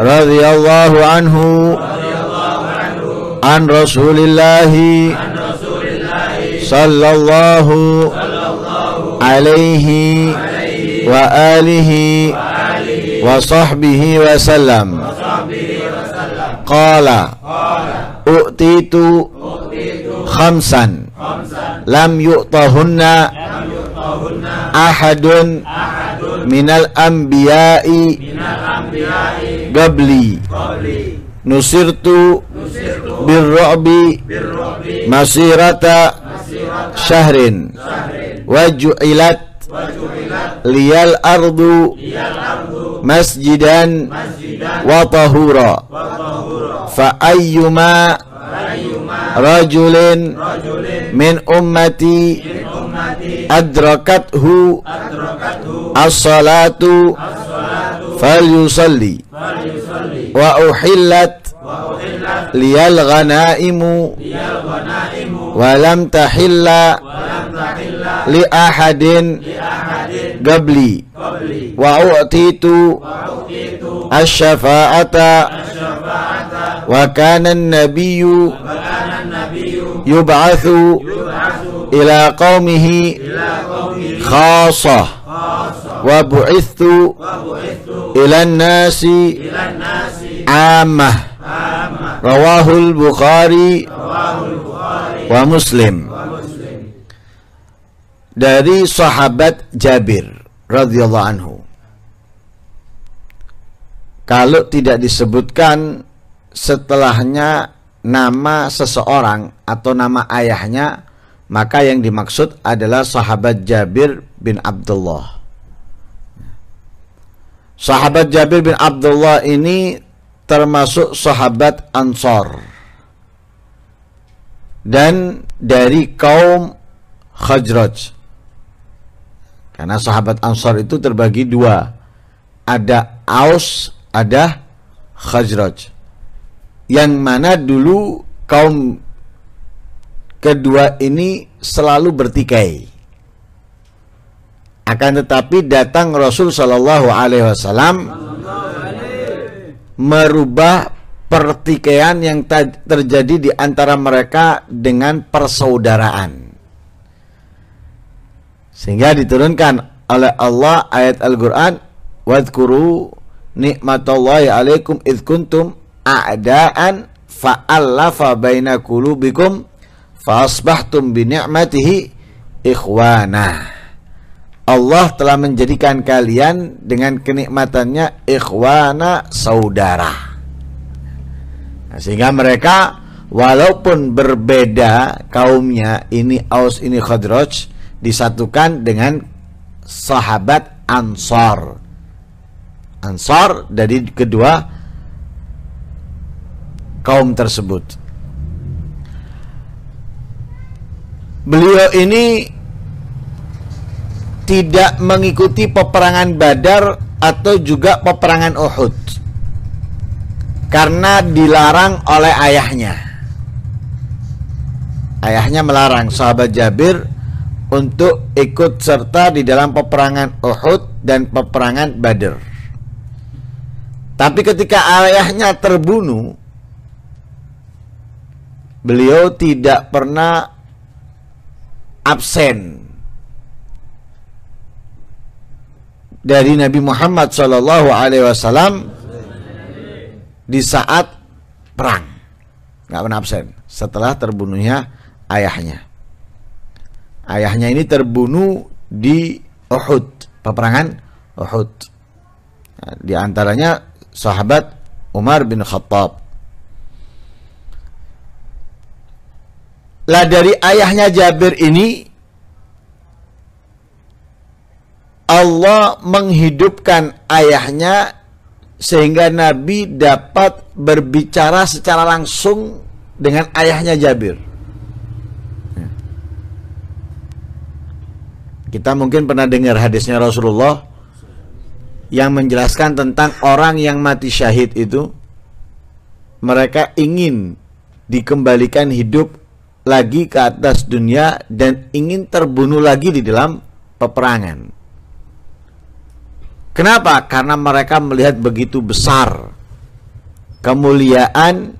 رضي الله عنه عن رسول الله صلى الله عليه وآله وصحبه وسلم قال أؤتيت خمسا لم يؤطهن أحد minal anbiya'i Gabli, nusirtu birrobi masirata syahrin waju'ilat liyal ardu masjidan Watahura, tahura rajulin min ummati Iya. adrakathu as-salatu falyusalli wa uhillat liyal ghanaimu wa lam tahilla li ahadin qabli wa u'titu asy-syafa'ata wa kana an-nabiyyu yub'atsu ila qaumihi khasah wa bu'ithu ila nasi amah rawahul bukhari wa muslim dari sahabat Jabir radhiyallahu anhu kalau tidak disebutkan setelahnya nama seseorang atau nama ayahnya maka yang dimaksud adalah sahabat Jabir bin Abdullah. Sahabat Jabir bin Abdullah ini termasuk sahabat Ansor dan dari kaum Khajraj. Karena sahabat Ansor itu terbagi dua. Ada Aus, ada Khajraj. Yang mana dulu kaum kedua ini selalu bertikai. Akan tetapi datang Rasul Shallallahu Alaihi Wasallam merubah pertikaian yang terjadi di antara mereka dengan persaudaraan. Sehingga diturunkan oleh Allah ayat Al-Quran Wadkuru nikmatallahi alaikum idh kuntum a'da'an fa'allafa baina qulubikum Fasbahtum bi ni'matihi ikhwana. Allah telah menjadikan kalian dengan kenikmatannya ikhwana saudara. Nah, sehingga mereka walaupun berbeda kaumnya ini Aus ini Khadraj disatukan dengan sahabat Ansar. Ansar dari kedua kaum tersebut. beliau ini tidak mengikuti peperangan Badar atau juga peperangan Uhud karena dilarang oleh ayahnya. Ayahnya melarang sahabat Jabir untuk ikut serta di dalam peperangan Uhud dan peperangan Badar Tapi ketika ayahnya terbunuh, beliau tidak pernah absen dari Nabi Muhammad Shallallahu Alaihi Wasallam di saat perang nggak pernah absen setelah terbunuhnya ayahnya ayahnya ini terbunuh di Uhud peperangan Uhud nah, di antaranya sahabat Umar bin Khattab Lah dari ayahnya Jabir ini Allah menghidupkan ayahnya sehingga Nabi dapat berbicara secara langsung dengan ayahnya Jabir. Kita mungkin pernah dengar hadisnya Rasulullah yang menjelaskan tentang orang yang mati syahid itu mereka ingin dikembalikan hidup lagi ke atas dunia dan ingin terbunuh lagi di dalam peperangan. Kenapa? Karena mereka melihat begitu besar kemuliaan,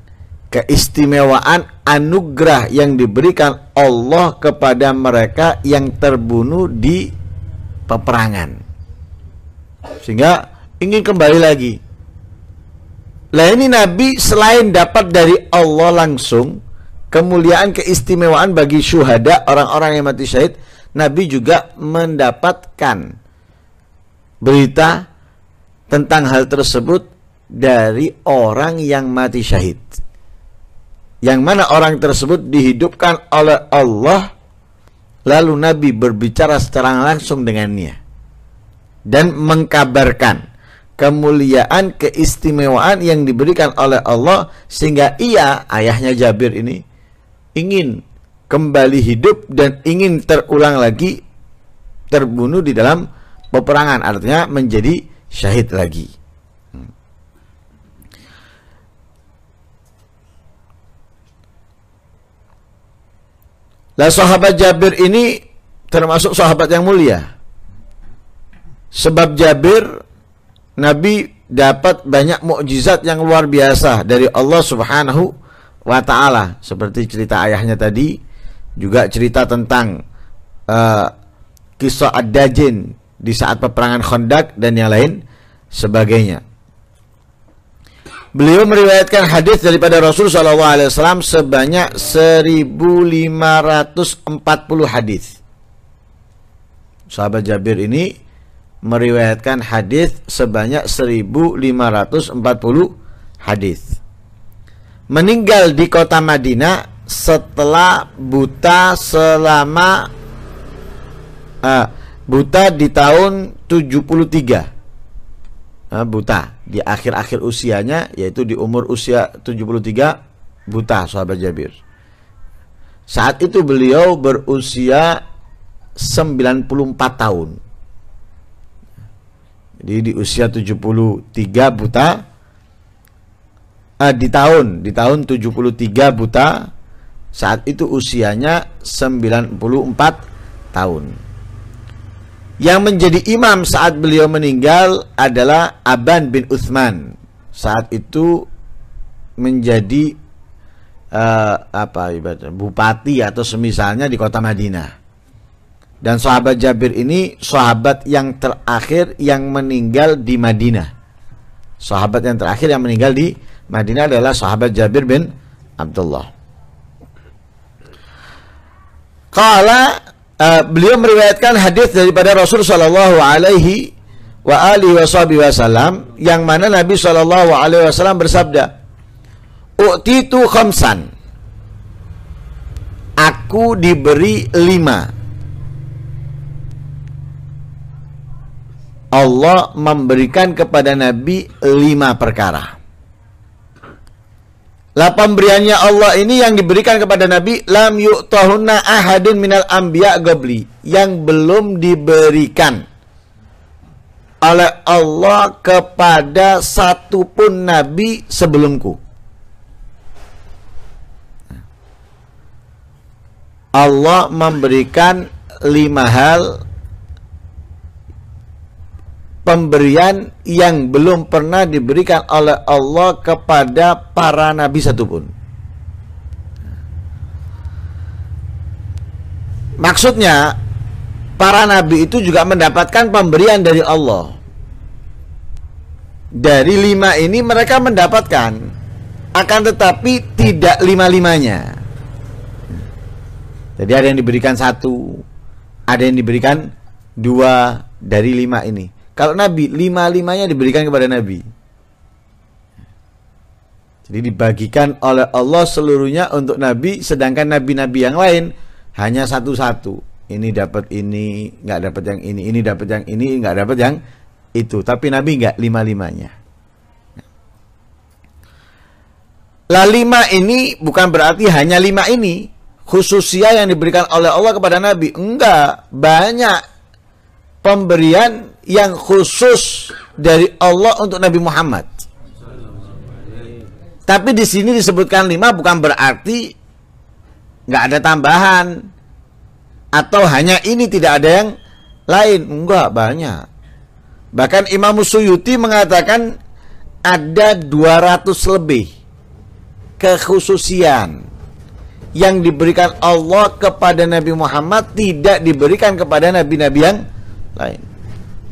keistimewaan, anugerah yang diberikan Allah kepada mereka yang terbunuh di peperangan. Sehingga ingin kembali lagi. Lah ini Nabi selain dapat dari Allah langsung, kemuliaan keistimewaan bagi syuhada orang-orang yang mati syahid Nabi juga mendapatkan berita tentang hal tersebut dari orang yang mati syahid yang mana orang tersebut dihidupkan oleh Allah lalu Nabi berbicara secara langsung dengannya dan mengkabarkan kemuliaan keistimewaan yang diberikan oleh Allah sehingga ia ayahnya Jabir ini ingin kembali hidup dan ingin terulang lagi terbunuh di dalam peperangan artinya menjadi syahid lagi hmm. Lah sahabat Jabir ini termasuk sahabat yang mulia. Sebab Jabir Nabi dapat banyak mukjizat yang luar biasa dari Allah Subhanahu wa taala seperti cerita ayahnya tadi juga cerita tentang uh, kisah Ad-Dajin di saat peperangan Khandaq dan yang lain sebagainya. Beliau meriwayatkan hadis daripada Rasul SAW sebanyak 1540 hadis. Sahabat Jabir ini meriwayatkan hadis sebanyak 1540 hadis meninggal di kota Madinah setelah buta selama uh, buta di tahun 73 uh, eh, buta di akhir-akhir usianya yaitu di umur usia 73 buta sahabat Jabir saat itu beliau berusia 94 tahun jadi di usia 73 buta uh, di tahun di tahun 73 buta saat itu usianya 94 tahun. Yang menjadi imam saat beliau meninggal adalah Aban bin Uthman. Saat itu menjadi uh, apa ibadah bupati atau semisalnya di kota Madinah. Dan sahabat Jabir ini sahabat yang terakhir yang meninggal di Madinah. Sahabat yang terakhir yang meninggal di Madinah adalah sahabat Jabir bin Abdullah. Kala uh, eh, beliau meriwayatkan hadis daripada Rasul Shallallahu Alaihi wa alihi wasallam yang mana Nabi Shallallahu Alaihi Wasallam bersabda, "Uktitu khamsan." Aku diberi lima. Allah memberikan kepada Nabi lima perkara. Lah pemberiannya Allah ini yang diberikan kepada Nabi lam yu'tahunna ahadun minal anbiya gobli yang belum diberikan oleh Allah kepada satupun nabi sebelumku. Allah memberikan lima hal pemberian yang belum pernah diberikan oleh Allah kepada para nabi satupun. Maksudnya, para nabi itu juga mendapatkan pemberian dari Allah. Dari lima ini mereka mendapatkan, akan tetapi tidak lima-limanya. Jadi ada yang diberikan satu, ada yang diberikan dua dari lima ini. Kalau Nabi, lima-limanya diberikan kepada Nabi. Jadi dibagikan oleh Allah seluruhnya untuk Nabi, sedangkan Nabi-Nabi yang lain hanya satu-satu. Ini dapat ini, nggak dapat yang ini, ini dapat yang ini, nggak dapat yang itu. Tapi Nabi nggak lima-limanya. Lah lima ini bukan berarti hanya lima ini. khususnya yang diberikan oleh Allah kepada Nabi. Enggak, banyak pemberian yang khusus dari Allah untuk Nabi Muhammad. Tapi di sini disebutkan lima bukan berarti nggak ada tambahan atau hanya ini tidak ada yang lain. Enggak banyak. Bahkan Imam Suyuti mengatakan ada 200 lebih kekhususian yang diberikan Allah kepada Nabi Muhammad tidak diberikan kepada nabi-nabi yang lain.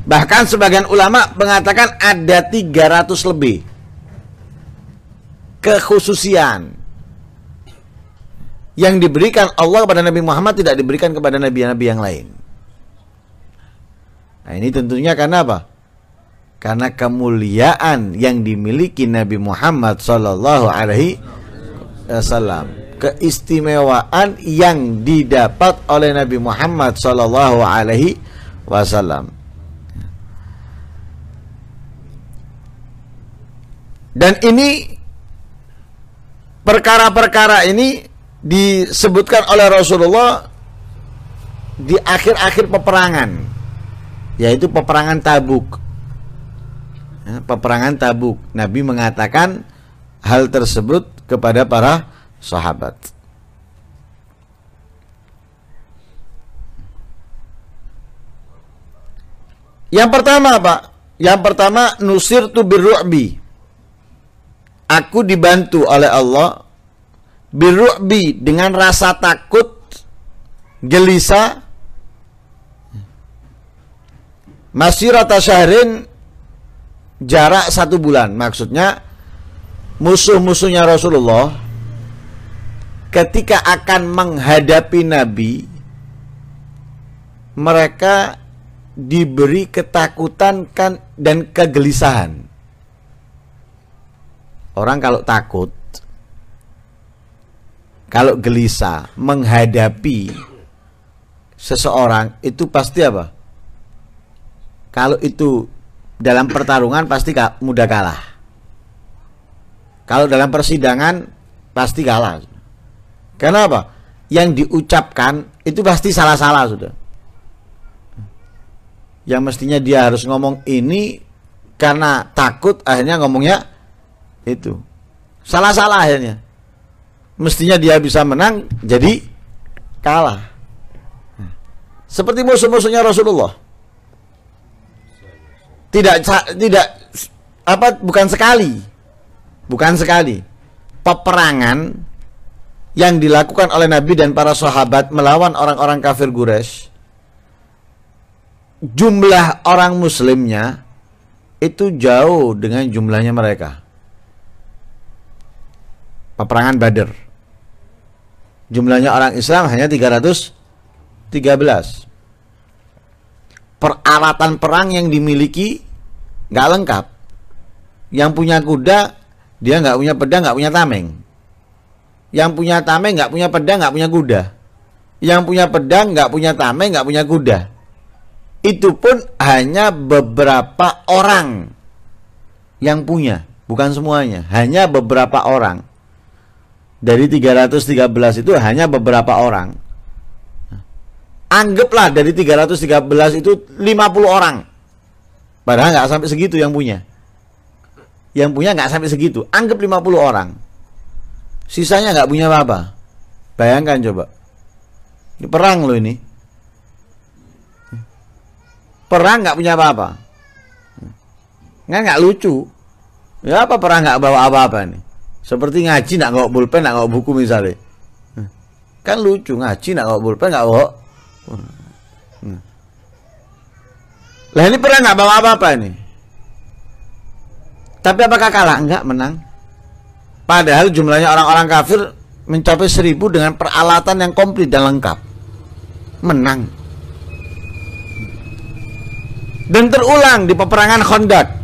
Bahkan sebagian ulama mengatakan ada 300 lebih kekhususian yang diberikan Allah kepada Nabi Muhammad tidak diberikan kepada nabi-nabi yang lain. Nah, ini tentunya karena apa? Karena kemuliaan yang dimiliki Nabi Muhammad saw, Alaihi Wasallam keistimewaan yang didapat oleh Nabi Muhammad saw. Alaihi Wasallam. Dan ini perkara-perkara ini disebutkan oleh Rasulullah di akhir-akhir peperangan, yaitu peperangan Tabuk. Ya, peperangan Tabuk, Nabi mengatakan hal tersebut kepada para sahabat. Yang pertama, Pak. Yang pertama, nusir tu birru'bi. Aku dibantu oleh Allah biru'bi dengan rasa takut gelisah masih rata syahrin jarak satu bulan maksudnya musuh-musuhnya Rasulullah ketika akan menghadapi Nabi mereka diberi ketakutan kan dan kegelisahan Orang kalau takut, kalau gelisah menghadapi seseorang itu pasti apa? Kalau itu dalam pertarungan pasti mudah kalah. Kalau dalam persidangan pasti kalah. Kenapa? Yang diucapkan itu pasti salah-salah sudah. Yang mestinya dia harus ngomong ini karena takut akhirnya ngomongnya itu salah-salah akhirnya mestinya dia bisa menang jadi kalah seperti musuh-musuhnya Rasulullah tidak tidak apa bukan sekali bukan sekali peperangan yang dilakukan oleh Nabi dan para sahabat melawan orang-orang kafir Quraisy jumlah orang muslimnya itu jauh dengan jumlahnya mereka peperangan Badar. Jumlahnya orang Islam hanya 313. Peralatan perang yang dimiliki nggak lengkap. Yang punya kuda dia nggak punya pedang, nggak punya tameng. Yang punya tameng nggak punya pedang, nggak punya kuda. Yang punya pedang nggak punya tameng, nggak punya kuda. Itu pun hanya beberapa orang yang punya, bukan semuanya, hanya beberapa orang dari 313 itu hanya beberapa orang. Anggaplah dari 313 itu 50 orang. Padahal nggak sampai segitu yang punya. Yang punya nggak sampai segitu. Anggap 50 orang. Sisanya nggak punya apa-apa. Bayangkan coba. Ini perang loh ini. Perang nggak punya apa-apa. Nggak nggak lucu. Ya apa perang nggak bawa apa-apa nih? Seperti ngaji nak nggak pulpen, nak nggak buku misalnya. Hmm. Kan lucu ngaji nak nggak pulpen, nggak nggak. Hmm. Lah ini pernah nggak bawa apa-apa ini? Tapi apakah kalah? Enggak, menang. Padahal jumlahnya orang-orang kafir mencapai seribu dengan peralatan yang komplit dan lengkap. Menang. Dan terulang di peperangan Khandaq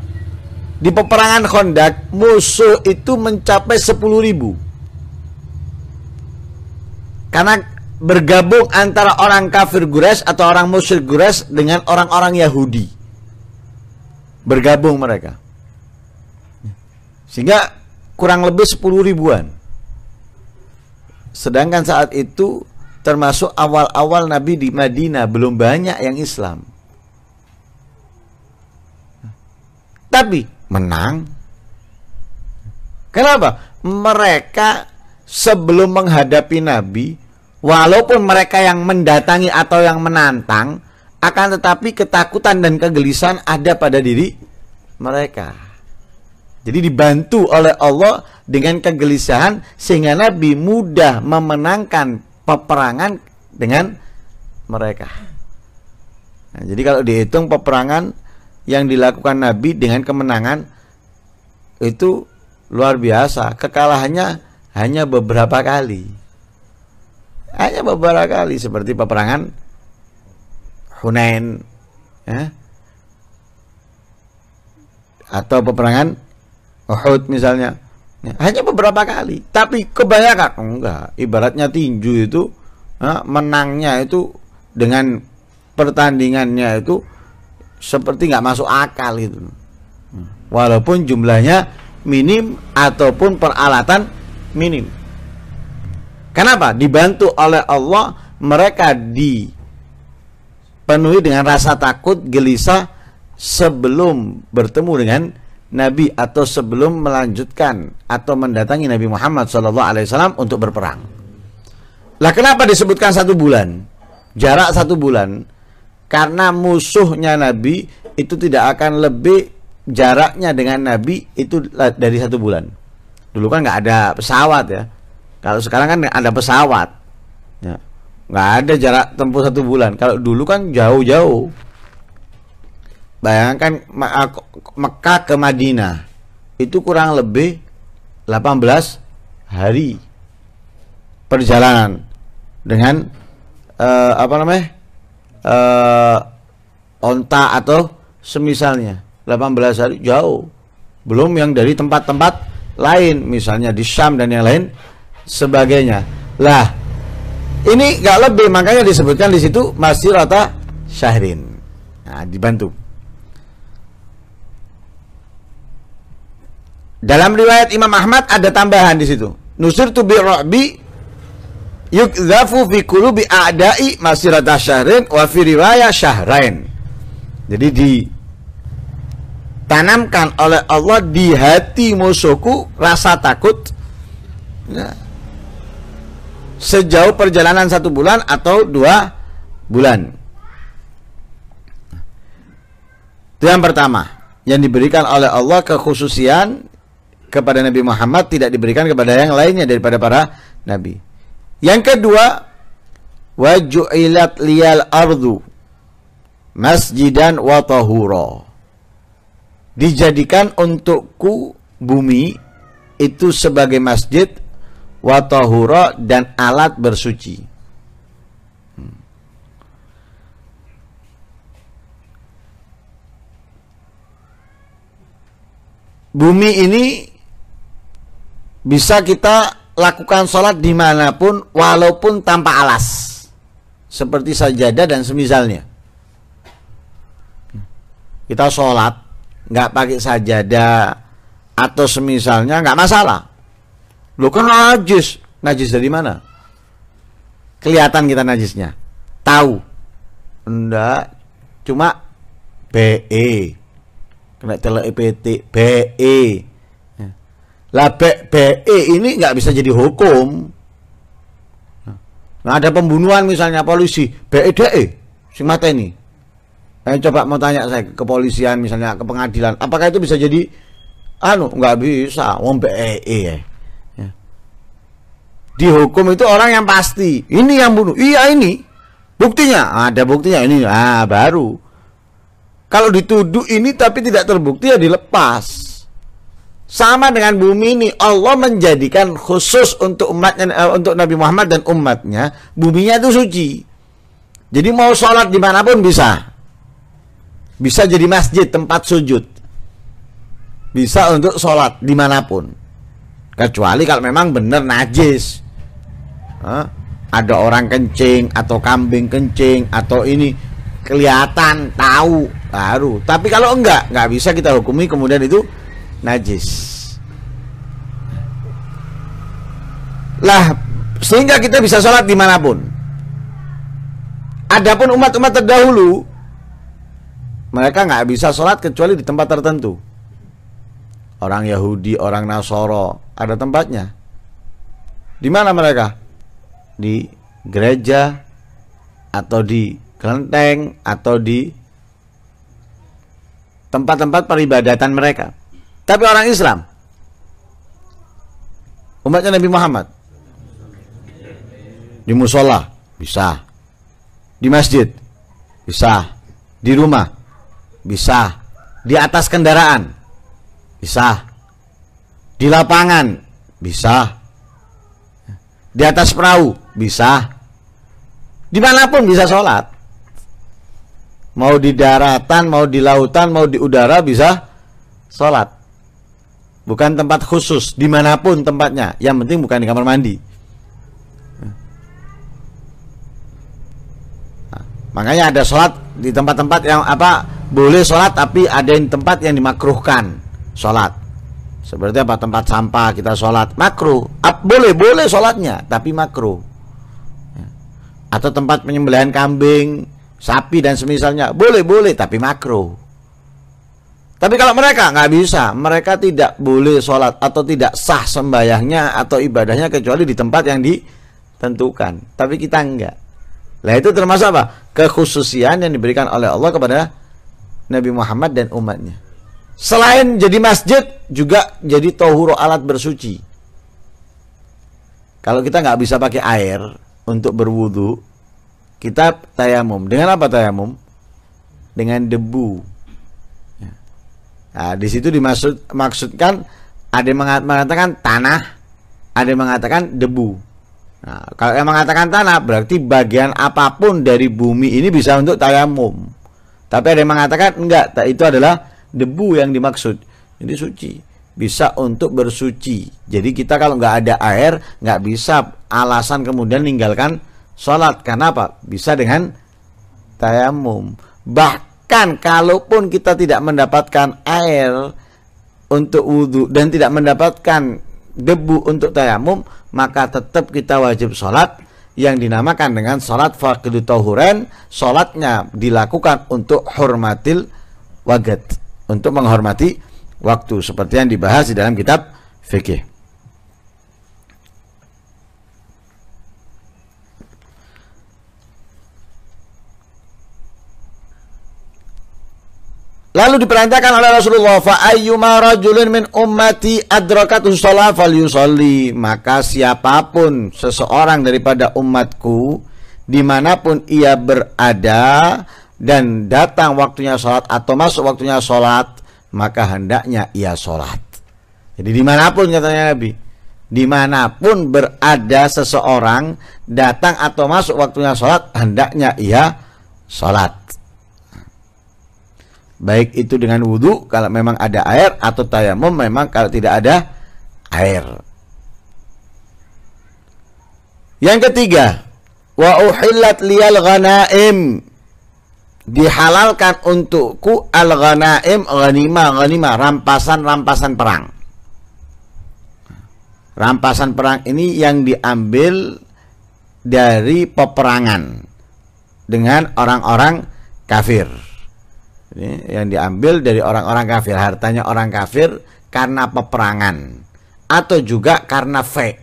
di peperangan Kondak musuh itu mencapai ribu Karena bergabung antara orang kafir Gures atau orang musyrik Gures dengan orang-orang Yahudi. Bergabung mereka. Sehingga kurang lebih 10 ribuan. Sedangkan saat itu termasuk awal-awal Nabi di Madinah belum banyak yang Islam. Tapi menang. Kenapa? Mereka sebelum menghadapi Nabi, walaupun mereka yang mendatangi atau yang menantang, akan tetapi ketakutan dan kegelisahan ada pada diri mereka. Jadi dibantu oleh Allah dengan kegelisahan sehingga Nabi mudah memenangkan peperangan dengan mereka. Nah, jadi kalau dihitung peperangan yang dilakukan Nabi dengan kemenangan itu luar biasa. Kekalahannya hanya beberapa kali. Hanya beberapa kali seperti peperangan Hunain ya. atau peperangan Uhud misalnya. Ya, hanya beberapa kali, tapi kebanyakan oh, enggak. Ibaratnya tinju itu ya, menangnya itu dengan pertandingannya itu seperti nggak masuk akal itu walaupun jumlahnya minim ataupun peralatan minim kenapa dibantu oleh Allah mereka dipenuhi dengan rasa takut gelisah sebelum bertemu dengan Nabi atau sebelum melanjutkan atau mendatangi Nabi Muhammad SAW untuk berperang. Lah kenapa disebutkan satu bulan? Jarak satu bulan karena musuhnya Nabi itu tidak akan lebih jaraknya dengan Nabi itu dari satu bulan. Dulu kan nggak ada pesawat ya. Kalau sekarang kan ada pesawat, ya. nggak ada jarak tempuh satu bulan. Kalau dulu kan jauh-jauh. Bayangkan kan ah, Mekah ke Madinah itu kurang lebih 18 hari perjalanan dengan uh, apa namanya uh, onta atau semisalnya 18 hari jauh belum yang dari tempat-tempat lain misalnya di Syam dan yang lain sebagainya lah ini gak lebih makanya disebutkan di situ masih rata syahrin nah, dibantu dalam riwayat Imam Ahmad ada tambahan di situ nusir tu bi yukzafu fi kulubi a'da'i masirata syahrin wa fi riwayah syahrain. Jadi ditanamkan oleh Allah di hati musuhku rasa takut ya, sejauh perjalanan satu bulan atau dua bulan. Itu yang pertama yang diberikan oleh Allah kekhususian kepada Nabi Muhammad tidak diberikan kepada yang lainnya daripada para nabi. Yang kedua, wajulat liyal ardu masjidan wa Dijadikan untukku bumi itu sebagai masjid wa dan alat bersuci. Hmm. Bumi ini bisa kita lakukan sholat dimanapun walaupun tanpa alas seperti sajadah dan semisalnya kita sholat nggak pakai sajadah atau semisalnya nggak masalah lu kan najis najis dari mana kelihatan kita najisnya tahu enggak cuma BE kena celek BE lah BE ini nggak bisa jadi hukum. Nah, ada pembunuhan misalnya polisi, BEDE, si mata ini. Eh, coba mau tanya saya ke kepolisian misalnya ke pengadilan, apakah itu bisa jadi anu nggak bisa, wong BEE e, ya. ya. hukum itu orang yang pasti, ini yang bunuh, iya ini, buktinya ada buktinya ini, ah baru. Kalau dituduh ini tapi tidak terbukti ya dilepas sama dengan bumi ini Allah menjadikan khusus untuk umatnya eh, untuk Nabi Muhammad dan umatnya buminya itu suci jadi mau sholat dimanapun bisa bisa jadi masjid tempat sujud bisa untuk sholat dimanapun kecuali kalau memang benar najis Hah? ada orang kencing atau kambing kencing atau ini kelihatan tahu baru tapi kalau enggak nggak bisa kita hukumi kemudian itu najis lah sehingga kita bisa sholat dimanapun adapun umat-umat terdahulu mereka nggak bisa sholat kecuali di tempat tertentu orang Yahudi orang Nasoro ada tempatnya di mana mereka di gereja atau di kelenteng atau di tempat-tempat peribadatan mereka tapi orang Islam umatnya Nabi Muhammad di musola bisa di masjid bisa di rumah bisa di atas kendaraan bisa di lapangan bisa di atas perahu bisa dimanapun bisa sholat mau di daratan mau di lautan mau di udara bisa sholat bukan tempat khusus dimanapun tempatnya yang penting bukan di kamar mandi nah, makanya ada sholat di tempat-tempat yang apa boleh sholat tapi ada yang tempat yang dimakruhkan sholat seperti apa tempat sampah kita sholat makruh Ap, boleh boleh sholatnya tapi makruh ya. atau tempat penyembelihan kambing sapi dan semisalnya boleh boleh tapi makruh tapi kalau mereka nggak bisa, mereka tidak boleh sholat atau tidak sah sembahyangnya atau ibadahnya kecuali di tempat yang ditentukan. Tapi kita nggak. Lah itu termasuk apa? Kekhususian yang diberikan oleh Allah kepada Nabi Muhammad dan umatnya. Selain jadi masjid, juga jadi tohuro alat bersuci. Kalau kita nggak bisa pakai air untuk berwudu, kita tayamum. Dengan apa tayamum? Dengan debu Nah, di situ dimaksud maksudkan ada yang mengatakan tanah, ada yang mengatakan debu. Nah, kalau yang mengatakan tanah berarti bagian apapun dari bumi ini bisa untuk tayamum. Tapi ada yang mengatakan enggak, itu adalah debu yang dimaksud. Jadi suci, bisa untuk bersuci. Jadi kita kalau nggak ada air nggak bisa alasan kemudian meninggalkan sholat. Kenapa? Bisa dengan tayamum. Bahkan Bahkan kalaupun kita tidak mendapatkan air untuk wudhu dan tidak mendapatkan debu untuk tayamum, maka tetap kita wajib sholat yang dinamakan dengan sholat fardhu tohuren. Sholatnya dilakukan untuk hormatil wagat, untuk menghormati waktu seperti yang dibahas di dalam kitab fikih. Lalu diperintahkan oleh Rasulullah fa ayyuma rajulin min ummati adrakatu shalah falyusalli. Maka siapapun seseorang daripada umatku dimanapun ia berada dan datang waktunya sholat atau masuk waktunya sholat maka hendaknya ia sholat. Jadi dimanapun katanya Nabi, dimanapun berada seseorang datang atau masuk waktunya sholat hendaknya ia sholat baik itu dengan wudhu kalau memang ada air atau tayamum memang kalau tidak ada air. Yang ketiga, wa uhillat liyal ghanaim dihalalkan untukku al ghanaim ghanimah ghanimah rampasan-rampasan perang. Rampasan perang ini yang diambil dari peperangan dengan orang-orang kafir. Ini yang diambil dari orang-orang kafir, hartanya orang kafir karena peperangan atau juga karena fe.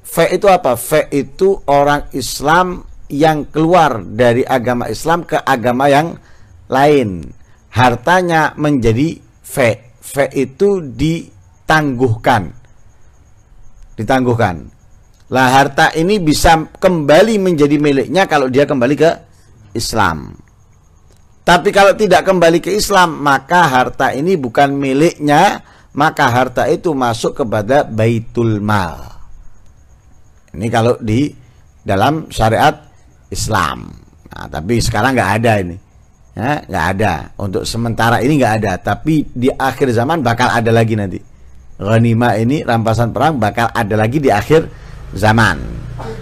Fe itu apa? Fe itu orang Islam yang keluar dari agama Islam ke agama yang lain. Hartanya menjadi fe. Fe itu ditangguhkan. Ditangguhkan. Lah harta ini bisa kembali menjadi miliknya kalau dia kembali ke Islam. Tapi kalau tidak kembali ke Islam, maka harta ini bukan miliknya, maka harta itu masuk kepada baitul mal. Ini kalau di dalam syariat Islam. Nah, tapi sekarang nggak ada ini, ya, nggak ada. Untuk sementara ini nggak ada, tapi di akhir zaman bakal ada lagi nanti. Ghanima ini rampasan perang bakal ada lagi di akhir zaman.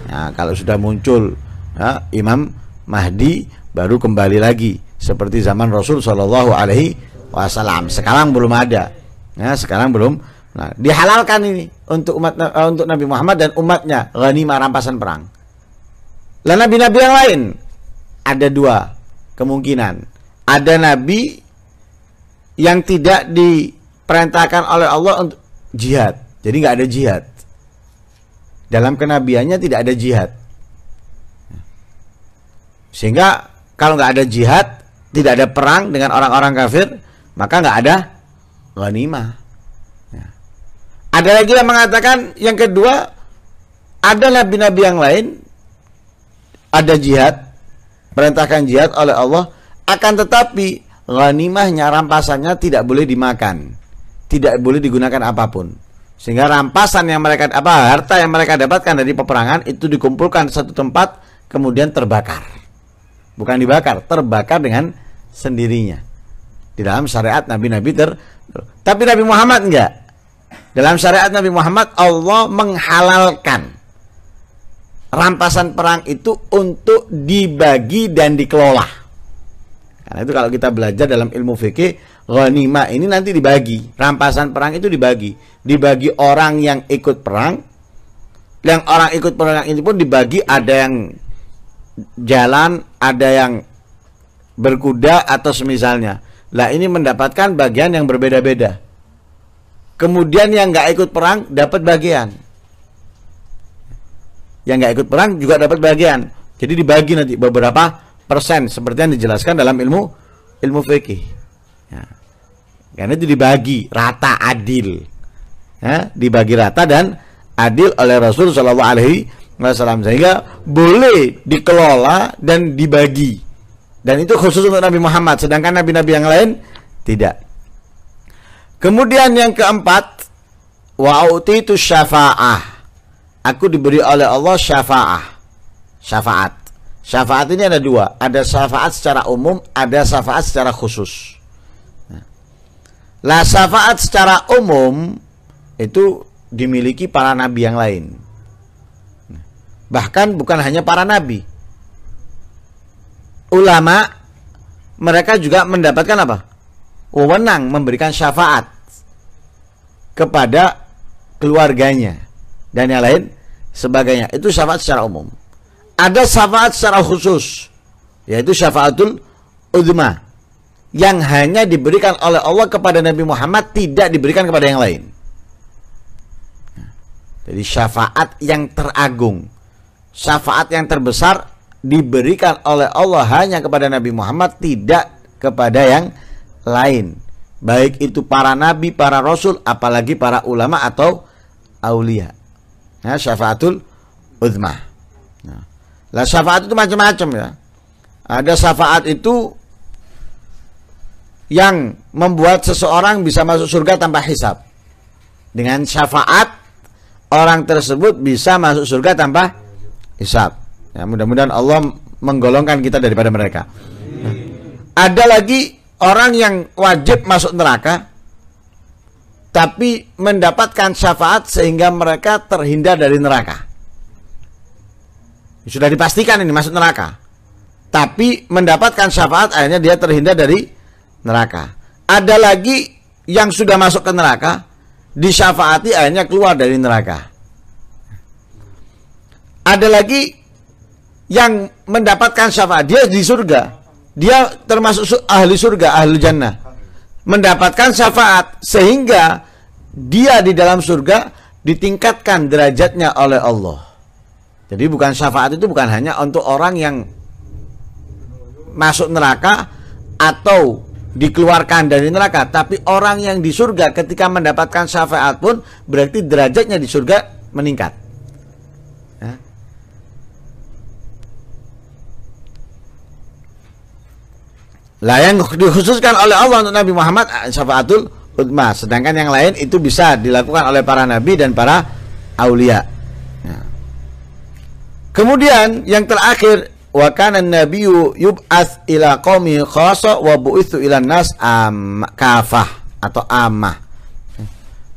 Nah, kalau sudah muncul ya, Imam Mahdi baru kembali lagi seperti zaman Rasul Shallallahu Alaihi Wasallam. Sekarang belum ada. Nah, sekarang belum. Nah, dihalalkan ini untuk umat eh, untuk Nabi Muhammad dan umatnya Rani rampasan perang. Lah nabi-nabi yang lain ada dua kemungkinan. Ada nabi yang tidak diperintahkan oleh Allah untuk jihad. Jadi nggak ada jihad. Dalam kenabiannya tidak ada jihad. Sehingga kalau nggak ada jihad tidak ada perang dengan orang-orang kafir, maka nggak ada ghanimah. Ya. Ada lagi yang mengatakan yang kedua ada nabi-nabi yang lain ada jihad perintahkan jihad oleh Allah akan tetapi ghanimahnya rampasannya tidak boleh dimakan tidak boleh digunakan apapun sehingga rampasan yang mereka apa harta yang mereka dapatkan dari peperangan itu dikumpulkan satu tempat kemudian terbakar bukan dibakar, terbakar dengan sendirinya. Di dalam syariat nabi-nabi ter tapi Nabi Muhammad enggak. Dalam syariat Nabi Muhammad Allah menghalalkan rampasan perang itu untuk dibagi dan dikelola. Karena itu kalau kita belajar dalam ilmu fikih ghanima ini nanti dibagi. Rampasan perang itu dibagi. Dibagi orang yang ikut perang, yang orang ikut perang ini pun dibagi ada yang jalan, ada yang berkuda atau semisalnya. Lah ini mendapatkan bagian yang berbeda-beda. Kemudian yang nggak ikut perang dapat bagian. Yang nggak ikut perang juga dapat bagian. Jadi dibagi nanti beberapa persen seperti yang dijelaskan dalam ilmu ilmu fikih. Ya. Karena itu dibagi rata adil. Ya, dibagi rata dan adil oleh Rasul Shallallahu Alaihi Wasallam sehingga boleh dikelola dan dibagi dan itu khusus untuk Nabi Muhammad sedangkan nabi-nabi yang lain tidak kemudian yang keempat wa itu syafa'ah aku diberi oleh Allah syafa'ah syafaat syafaat ini ada dua ada syafaat secara umum ada syafaat secara khusus nah. lah syafaat secara umum itu dimiliki para nabi yang lain Bahkan bukan hanya para nabi. Ulama mereka juga mendapatkan apa? Wewenang memberikan syafaat kepada keluarganya dan yang lain sebagainya. Itu syafaat secara umum. Ada syafaat secara khusus yaitu syafaatul udma yang hanya diberikan oleh Allah kepada Nabi Muhammad tidak diberikan kepada yang lain. Jadi syafaat yang teragung syafaat yang terbesar diberikan oleh Allah hanya kepada Nabi Muhammad tidak kepada yang lain baik itu para nabi para rasul apalagi para ulama atau aulia nah, syafaatul uzma nah, ya. lah syafaat itu macam-macam ya ada syafaat itu yang membuat seseorang bisa masuk surga tanpa hisap dengan syafaat orang tersebut bisa masuk surga tanpa hisab. Ya, mudah-mudahan Allah menggolongkan kita daripada mereka. Nah, ada lagi orang yang wajib masuk neraka tapi mendapatkan syafaat sehingga mereka terhindar dari neraka. Sudah dipastikan ini masuk neraka. Tapi mendapatkan syafaat akhirnya dia terhindar dari neraka. Ada lagi yang sudah masuk ke neraka disyafaati akhirnya keluar dari neraka ada lagi yang mendapatkan syafaat dia di surga dia termasuk ahli surga ahli jannah mendapatkan syafaat sehingga dia di dalam surga ditingkatkan derajatnya oleh Allah jadi bukan syafaat itu bukan hanya untuk orang yang masuk neraka atau dikeluarkan dari neraka tapi orang yang di surga ketika mendapatkan syafaat pun berarti derajatnya di surga meningkat Lah yang dikhususkan oleh Allah untuk Nabi Muhammad eh, syafaatul utma, sedangkan yang lain itu bisa dilakukan oleh para nabi dan para aulia. Ya. Kemudian yang terakhir wa kana nabiyyu yub'ats ila qaumi khassa wa bu'itsu ila nas am kafah atau amah.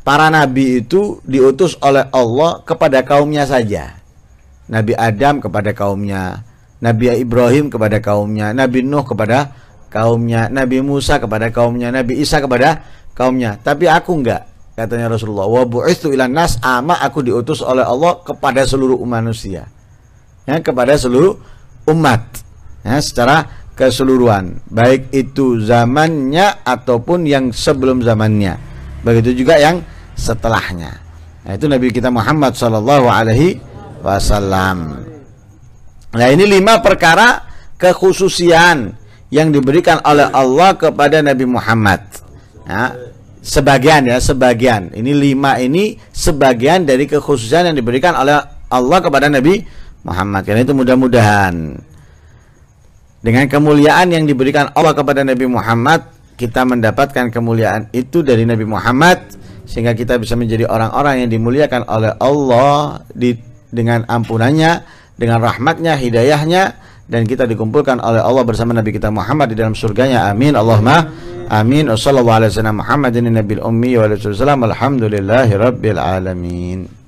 Para nabi itu diutus oleh Allah kepada kaumnya saja. Nabi Adam kepada kaumnya, Nabi Ibrahim kepada kaumnya, Nabi Nuh kepada kaumnya Nabi Musa kepada kaumnya Nabi Isa kepada kaumnya tapi aku enggak katanya Rasulullah wa bu'istu ilan nas ama aku diutus oleh Allah kepada seluruh manusia ya kepada seluruh umat ya secara keseluruhan baik itu zamannya ataupun yang sebelum zamannya begitu juga yang setelahnya nah, itu Nabi kita Muhammad Shallallahu Alaihi Wasallam nah ini lima perkara kekhususian yang diberikan oleh Allah kepada Nabi Muhammad. Ya, sebagian ya, sebagian. Ini lima ini sebagian dari kekhususan yang diberikan oleh Allah kepada Nabi Muhammad. Karena itu mudah-mudahan dengan kemuliaan yang diberikan Allah kepada Nabi Muhammad, kita mendapatkan kemuliaan itu dari Nabi Muhammad sehingga kita bisa menjadi orang-orang yang dimuliakan oleh Allah di, dengan ampunannya, dengan rahmatnya, hidayahnya, dan kita dikumpulkan oleh Allah bersama Nabi kita Muhammad di dalam surganya amin Allahumma amin wa sallallahu alaihi wasallam Muhammadin nabil ummi wa alaihi wasallam alhamdulillahi alamin